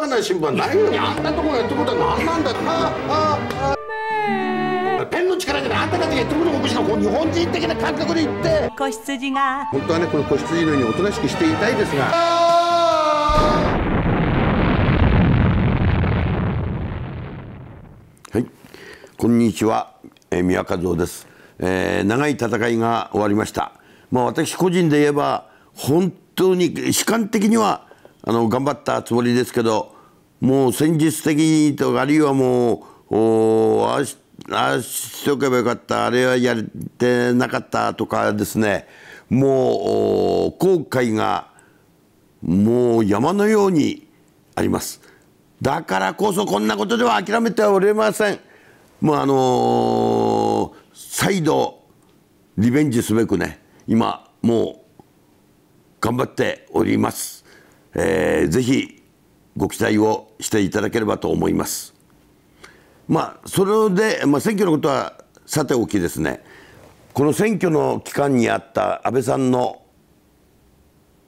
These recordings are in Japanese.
かない新聞ないのあんなとこがやってることは何なんだあああペンの力じゃないあんたたちがやってることもおかしな日本人的な感覚で言って子羊が本当はねこの子羊のようにおとなしくしていたいですがはいこんにちは、えー、宮和夫です、えー、長い戦いが終わりましたまあ私個人で言えば本当に主観的にはあの頑張ったつもりですけどもう戦術的にとかあるいはもうああしとけばよかったあれはやれてなかったとかですねもう後悔がもう山のようにありますだからこそこんなことでは諦めてはおれませんもうあのー、再度リベンジすべくね今もう頑張っております、えー、ぜひご期待をしていただければと思います。まあ、それで、まあ、選挙のことはさておきですね、この選挙の期間にあった安倍さんの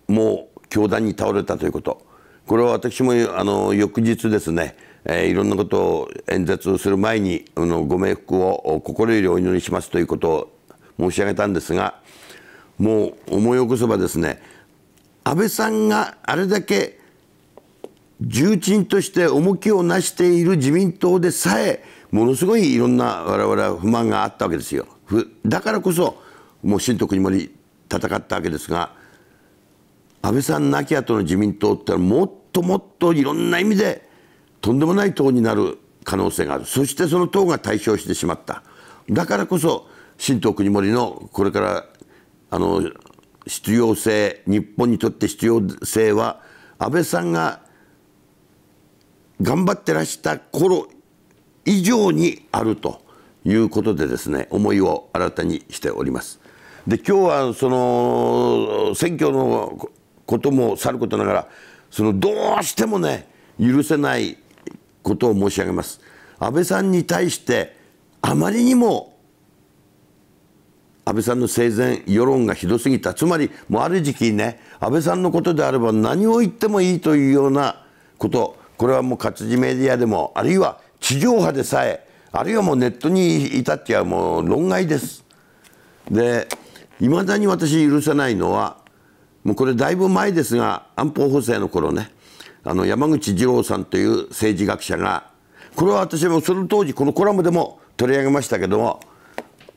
もう凶弾に倒れたということ、これは私もあの翌日ですね、えー、いろんなことを演説をする前にあのご冥福を心よりお祈りしますということを申し上げたんですが、もう思い起こせばですね、安倍さんがあれだけ重鎮として重きをなしている自民党でさえものすごいいろんな我々は不満があったわけですよだからこそもう新徳にもり戦ったわけですが安倍さん亡き後の自民党ってもっともっといろんな意味でとんでもない党になる可能性があるそしてその党が対象してしまっただからこそ新党国盛のこれからあの必要性日本にとって必要性は安倍さんが頑張ってらした頃以上にあるということでですね思いを新たにしております。で今日はその選挙のこともさることながらそのどうしてもね許せないことを申し上げます。安倍さんに対してあまりにも安倍さんの生前世論がひどすぎたつまりもうある時期ね安倍さんのことであれば何を言ってもいいというようなことこれはもう活字メディアでもあるいは地上波でさえあるいはもうネットに至っちゃもう論外ですでいまだに私許せないのはもうこれだいぶ前ですが安保法制の頃ねあの山口二郎さんという政治学者がこれは私もその当時このコラムでも取り上げましたけども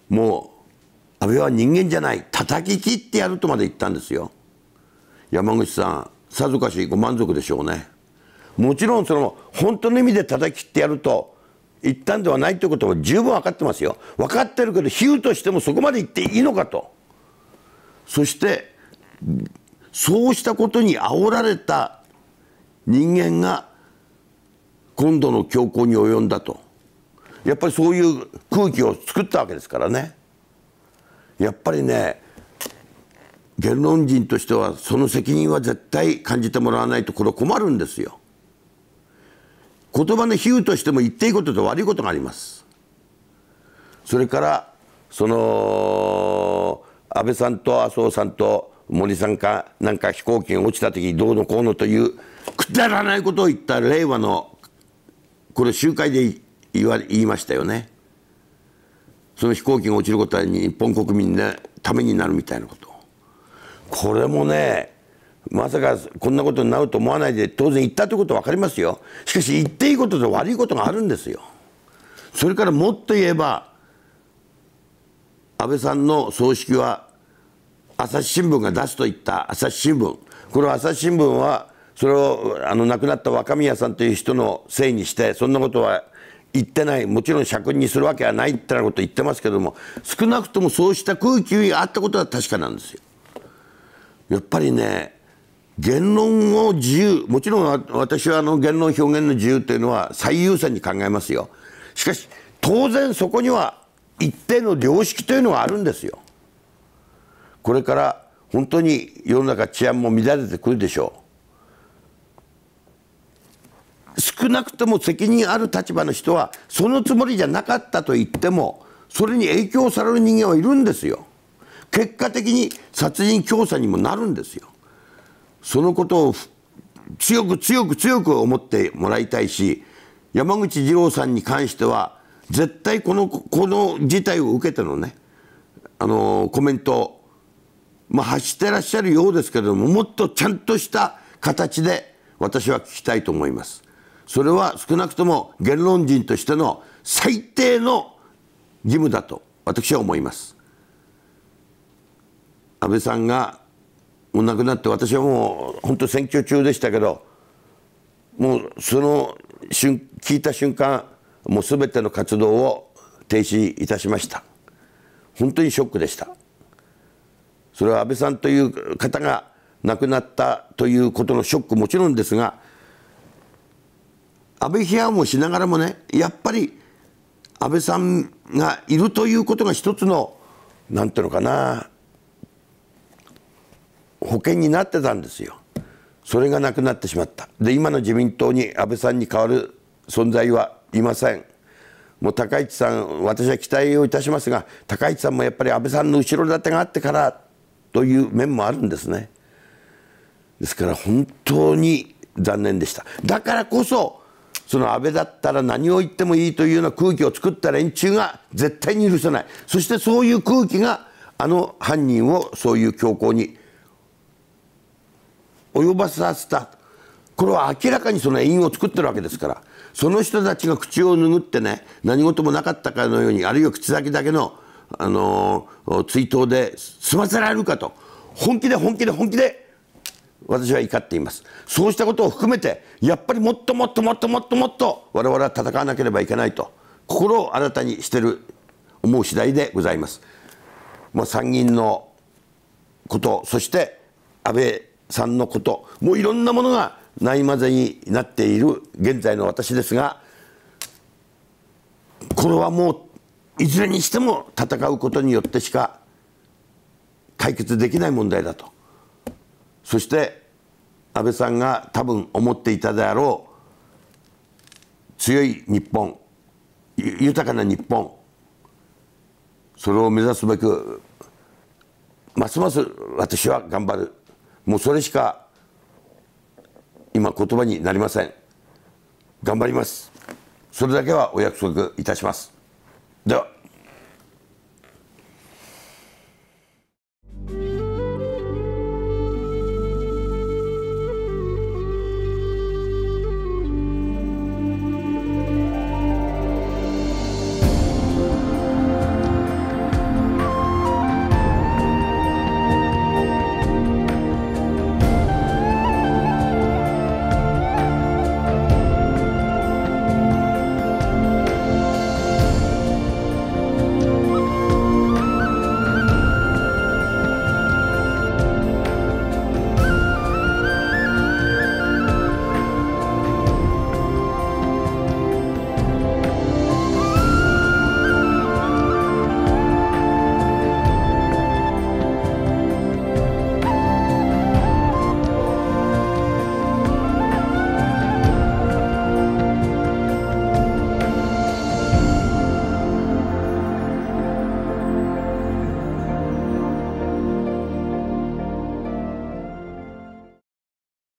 もう安倍は人間じゃない叩き切ってやるとまで言ったんですよ山口さんさぞかしご満足でしょうねもちろんその本当の意味で叩き切ってやると言ったんではないということは十分分かってますよ分かってるけど比喩としてもそこまで言っていいのかとそしてそうしたことに煽られた人間が今度の強行に及んだとやっぱりそういう空気を作ったわけですからねやっぱりね言論人としてはその責任は絶対感じてもらわないとこれ困るんですよ。言葉の比喩としても言っていいことと悪いことがありますそれからその安倍さんと麻生さんと森さんかなんか飛行機が落ちた時どうのこうのというくだらないことを言った令和のこれ集会で言わ言いましたよねその飛行機が落ちることは日本国民のためになるみたいなことこれもねまさかこんなことになると思わないで当然言ったということは分かりますよしかし言っていいことと悪いことがあるんですよそれからもっと言えば安倍さんの葬式は朝日新聞が出すと言った朝日新聞これは朝日新聞はそれをあの亡くなった若宮さんという人のせいにしてそんなことは言ってないもちろん釈にするわけはないってなこと言ってますけども少なくともそうした空気があったことは確かなんですよ。やっぱりね言論を自由、もちろん私はあの言論表現の自由というのは最優先に考えますよ。しかし、当然そこには一定の良識というのがあるんですよ。これから本当に世の中治安も乱れてくるでしょう。少なくとも責任ある立場の人はそのつもりじゃなかったと言ってもそれに影響される人間はいるんですよ。結果的に殺人教唆にもなるんですよ。そのことを強く強く強く思ってもらいたいし山口二郎さんに関しては絶対このこの事態を受けてのねあのコメント、まあ、発してらっしゃるようですけれどももっとちゃんとした形で私は聞きたいと思います。それは少なくとも言論人としての最低の義務だと私は思います。安倍さんがもう亡くなって私はもう本当選挙中でしたけどもうその瞬聞いた瞬間もう全ての活動を停止いたしました本当にショックでしたそれは安倍さんという方が亡くなったということのショックもちろんですが安倍批判もしながらもねやっぱり安倍さんがいるということが一つの何ていうのかな保険になってたんですよそれがなくなってしまったで今の自民党に安倍さんに代わる存在はいませんもう高市さん私は期待をいたしますが高市さんもやっぱり安倍さんの後ろ盾があってからという面もあるんですねですから本当に残念でしただからこそその安倍だったら何を言ってもいいというような空気を作った連中が絶対に許せないそしてそういう空気があの犯人をそういう強行に及ばさせたこれは明らかにその縁を作ってるわけですからその人たちが口を拭ってね何事もなかったかのようにあるいは口先だけの、あのー、追悼で済ませられるかと本気で本気で本気で私は怒っていますそうしたことを含めてやっぱりもっともっともっともっともっと我々は戦わなければいけないと心を新たにしてる思う次第でございます、まあ、参議院のことそして安倍さんのこともういろんなものがないまぜになっている現在の私ですがこれはもういずれにしても戦うことによってしか解決できない問題だとそして安倍さんが多分思っていたであろう強い日本豊かな日本それを目指すべくますます私は頑張るもうそれしか今言葉になりません頑張りますそれだけはお約束いたしますでは